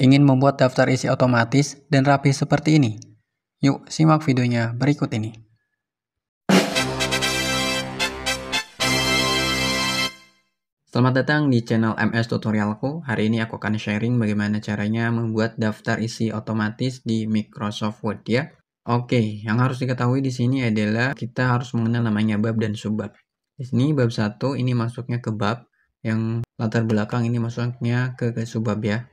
Ingin membuat daftar isi otomatis dan rapi seperti ini? Yuk simak videonya berikut ini. Selamat datang di channel MS Tutorialku. Hari ini aku akan sharing bagaimana caranya membuat daftar isi otomatis di Microsoft Word ya. Oke, yang harus diketahui di sini adalah kita harus mengenal namanya bab dan subbab. Di sini bab 1 ini masuknya ke bab, yang latar belakang ini masuknya ke, ke subbab ya.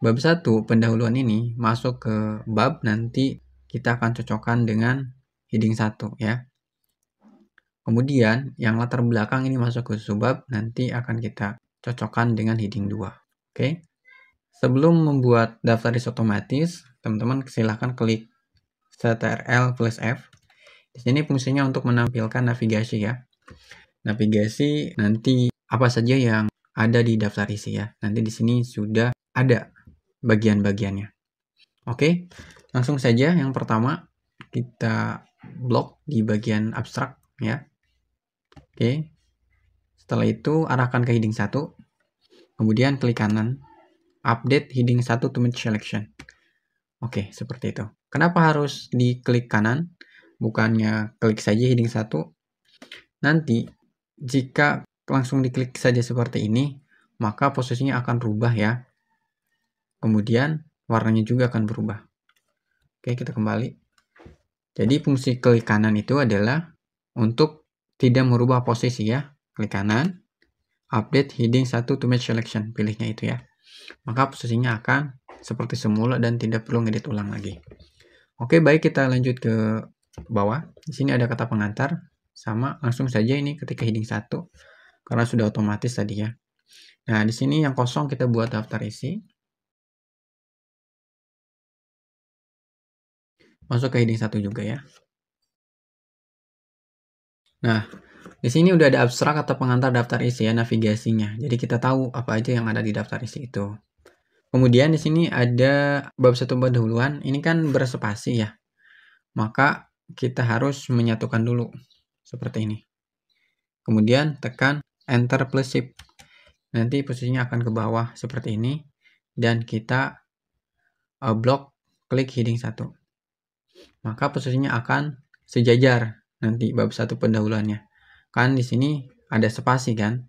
Bab 1 pendahuluan ini masuk ke bab nanti kita akan cocokkan dengan heading 1 ya. Kemudian yang latar belakang ini masuk ke subbab nanti akan kita cocokkan dengan heading 2. Oke. Sebelum membuat daftar list otomatis, teman-teman silahkan klik CTRL plus F. Di sini fungsinya untuk menampilkan navigasi ya. Navigasi nanti apa saja yang ada di daftar isi ya. Nanti di sini sudah ada bagian-bagiannya. Oke, langsung saja yang pertama kita blok di bagian abstrak ya. Oke. Setelah itu arahkan ke heading 1. Kemudian klik kanan. Update heading 1 to match selection. Oke, seperti itu. Kenapa harus di klik kanan? Bukannya klik saja heading 1. Nanti jika langsung diklik saja seperti ini, maka posisinya akan berubah ya kemudian warnanya juga akan berubah. Oke, kita kembali. Jadi fungsi klik kanan itu adalah untuk tidak merubah posisi ya. Klik kanan, update heading 1 to match selection, pilihnya itu ya. Maka posisinya akan seperti semula dan tidak perlu ngedit ulang lagi. Oke, baik kita lanjut ke bawah. Di sini ada kata pengantar. Sama, langsung saja ini ketika heading 1 karena sudah otomatis tadi ya. Nah, di sini yang kosong kita buat daftar isi. masuk ke heading satu juga ya. Nah, di sini udah ada abstrak atau pengantar daftar isi ya navigasinya. Jadi kita tahu apa aja yang ada di daftar isi itu. Kemudian di sini ada bab satu pendahuluan. Ini kan berspasi ya. Maka kita harus menyatukan dulu seperti ini. Kemudian tekan enter plus shift. Nanti posisinya akan ke bawah seperti ini dan kita uh, blok klik heading satu maka posisinya akan sejajar nanti bab satu pendahuluannya. Kan di sini ada spasi kan.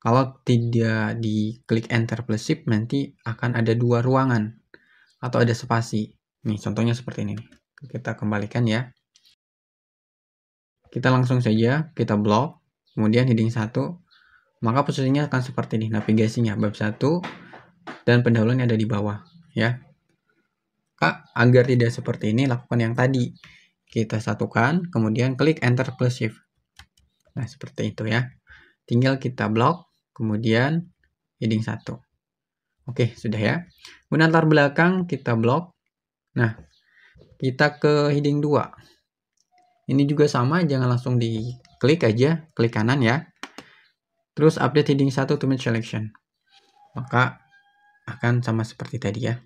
Kalau tidak diklik enter plus shift nanti akan ada dua ruangan atau ada spasi. Nih contohnya seperti ini. Kita kembalikan ya. Kita langsung saja kita blok, kemudian heading 1. Maka posisinya akan seperti ini navigasinya bab satu dan pendahuluan ada di bawah ya. Maka agar tidak seperti ini, lakukan yang tadi. Kita satukan, kemudian klik Enter plus Shift. Nah, seperti itu ya. Tinggal kita blok, kemudian heading 1. Oke, sudah ya. Kemudian antar belakang kita blok. Nah, kita ke heading 2. Ini juga sama, jangan langsung di klik aja, klik kanan ya. Terus update heading 1 to match selection. Maka akan sama seperti tadi ya.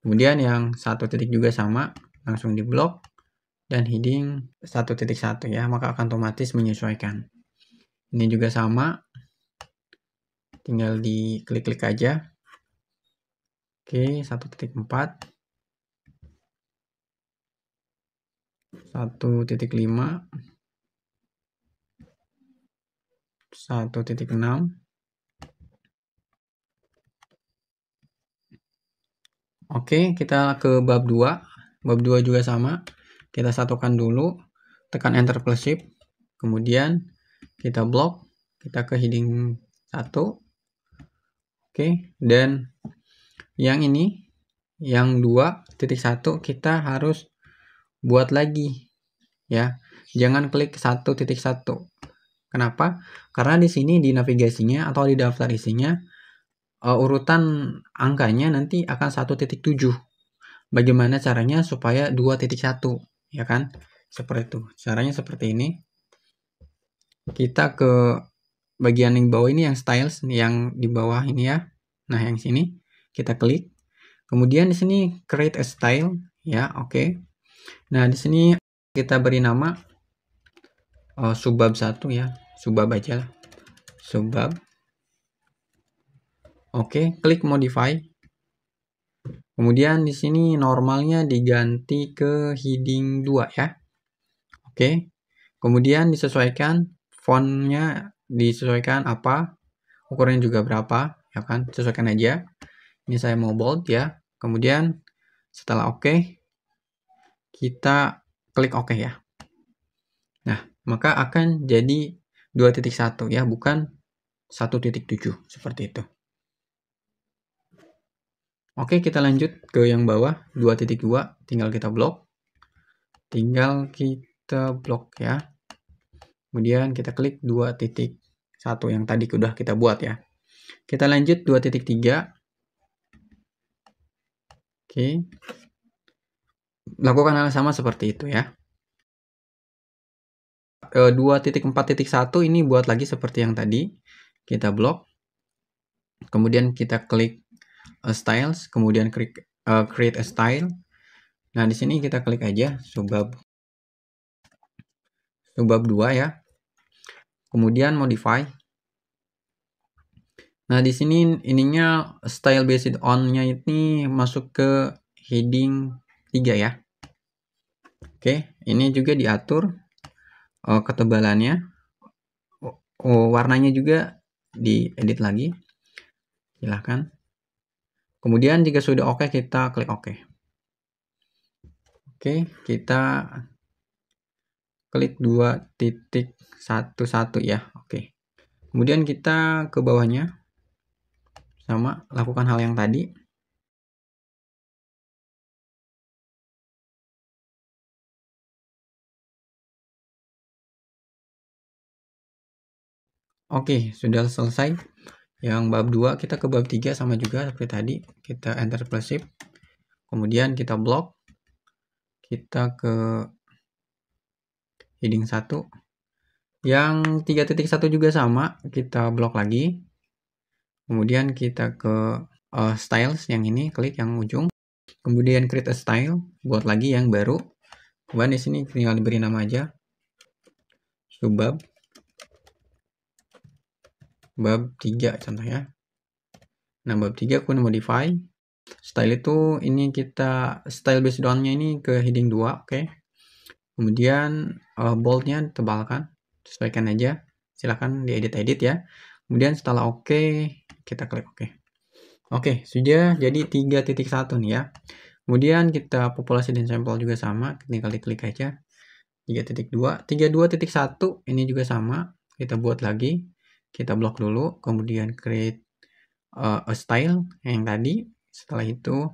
Kemudian yang satu titik juga sama, langsung di blok dan heading satu ya, maka akan otomatis menyesuaikan. Ini juga sama, tinggal di klik klik aja. Oke, satu satu titik titik empat lima satu titik enam Oke, kita ke bab 2. Bab 2 juga sama. Kita satukan dulu, tekan enter plus shift, kemudian kita blok, kita ke heading 1. Oke, dan yang ini yang 2.1 kita harus buat lagi ya. Jangan klik 1.1. Kenapa? Karena di sini di navigasinya atau di daftar isinya uh, urutan angkanya nanti akan 1.7. Bagaimana caranya supaya 2.1, ya kan? Seperti itu. Caranya seperti ini. Kita ke bagian yang bawah ini yang styles yang di bawah ini ya. Nah, yang sini kita klik. Kemudian di sini create a style ya, oke. Okay. Nah, di sini kita beri nama uh, subbab 1 ya. Subbab aja lah. Subbab Oke, klik modify. Kemudian di sini normalnya diganti ke heading 2 ya. Oke. Kemudian disesuaikan fontnya disesuaikan apa, ukurannya juga berapa, ya kan? Sesuaikan aja. Ini saya mau bold ya. Kemudian setelah oke okay, kita klik oke okay ya. Nah, maka akan jadi 2.1 ya, bukan 1.7 seperti itu. Oke, kita lanjut ke yang bawah 2.2, tinggal kita blok. Tinggal kita blok ya. Kemudian kita klik 2.1 yang tadi sudah kita buat ya. Kita lanjut 2.3. Oke. Lakukan hal sama seperti itu ya. 2.4.1 ini buat lagi seperti yang tadi. Kita blok. Kemudian kita klik a styles, kemudian klik uh, create a style. Nah, di sini kita klik aja subbab subbab 2 ya. Kemudian modify. Nah, di sini ininya style based on-nya ini masuk ke heading 3 ya. Oke, ini juga diatur uh, ketebalannya. Oh, warnanya juga diedit lagi. Silahkan. Kemudian jika sudah oke, okay, kita klik oke. Okay. Oke, kita klik 2.11 ya. Oke. Okay. Kemudian kita ke bawahnya. Sama, lakukan hal yang tadi. Oke, sudah selesai yang bab 2 kita ke bab 3 sama juga seperti tadi kita enter plus shift kemudian kita blok kita ke heading 1 yang 3.1 juga sama kita blok lagi kemudian kita ke uh, styles yang ini klik yang ujung kemudian create a style buat lagi yang baru kemudian di sini tinggal diberi nama aja subbab bab 3 contohnya. Nah, bab 3 aku modify. Style itu ini kita style based down-nya ini ke heading 2, oke. Okay. Kemudian uh, bold-nya tebalkan, sesuaikan aja. Silahkan diedit-edit ya. Kemudian setelah oke, okay, kita klik oke. Okay. Oke, okay, sudah jadi 3.1 nih ya. Kemudian kita populasi dan sampel juga sama, tinggal diklik aja. 3.2, 32.1 ini juga sama, kita buat lagi kita blok dulu kemudian create uh, a style yang tadi setelah itu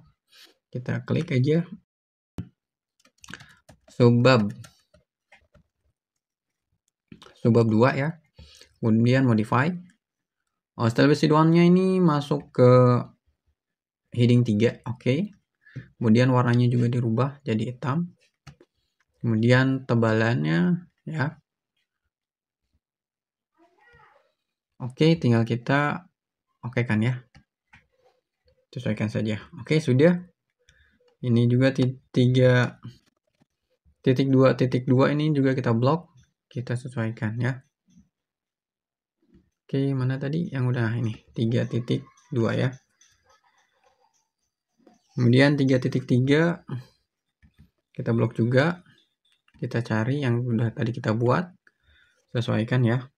kita klik aja subbab subbab 2 ya kemudian modify oh, style doangnya ini masuk ke heading 3 oke okay. kemudian warnanya juga dirubah jadi hitam kemudian tebalannya ya Oke, tinggal kita oke okay kan ya. Sesuaikan saja. Oke, sudah. Ini juga tiga titik dua titik dua ini juga kita blok kita sesuaikan ya oke mana tadi yang udah ini tiga titik dua ya kemudian tiga titik tiga kita blok juga kita cari yang udah tadi kita buat sesuaikan ya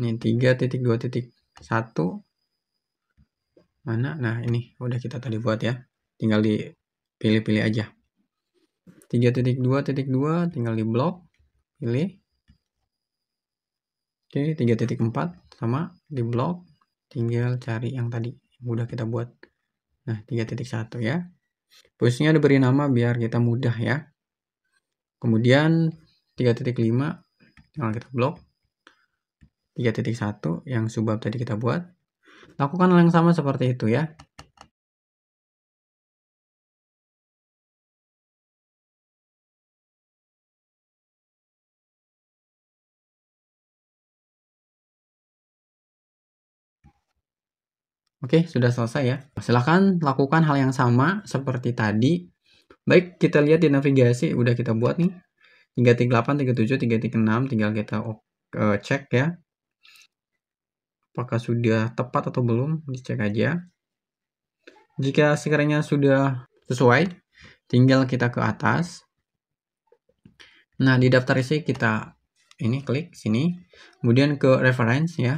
ini 3.2.1 mana nah ini udah kita tadi buat ya tinggal dipilih-pilih aja 3.2.2 tinggal di blok pilih oke 3.4 sama di blok tinggal cari yang tadi yang udah kita buat nah 3.1 ya posisinya diberi nama biar kita mudah ya kemudian 3.5 tinggal kita blok 3.1 yang subbab tadi kita buat. Lakukan hal yang sama seperti itu ya. Oke, sudah selesai ya. Silahkan lakukan hal yang sama seperti tadi. Baik, kita lihat di navigasi. Udah kita buat nih. 338, 37, 336. Tinggal kita eh, cek ya apakah sudah tepat atau belum dicek aja jika sekiranya sudah sesuai tinggal kita ke atas nah di daftar isi kita ini klik sini kemudian ke reference ya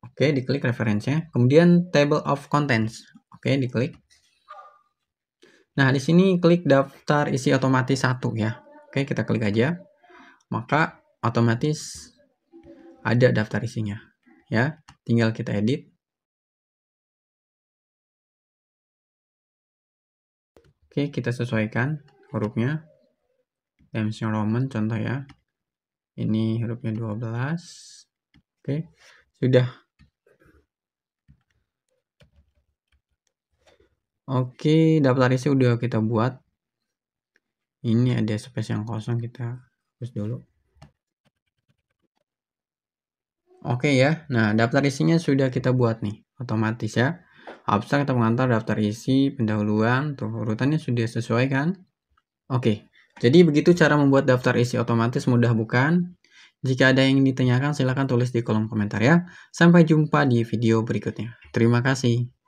oke diklik referensinya kemudian table of contents oke diklik nah di sini klik daftar isi otomatis satu ya oke kita klik aja maka otomatis ada daftar isinya ya tinggal kita edit oke kita sesuaikan hurufnya Times Roman contoh ya ini hurufnya 12 oke sudah oke daftar isi udah kita buat ini ada space yang kosong kita hapus dulu Oke ya, nah daftar isinya sudah kita buat nih, otomatis ya. Habis kita mengantar daftar isi, pendahuluan, tuh urutannya sudah sesuai kan? Oke, jadi begitu cara membuat daftar isi otomatis mudah bukan? Jika ada yang ditanyakan silahkan tulis di kolom komentar ya. Sampai jumpa di video berikutnya. Terima kasih.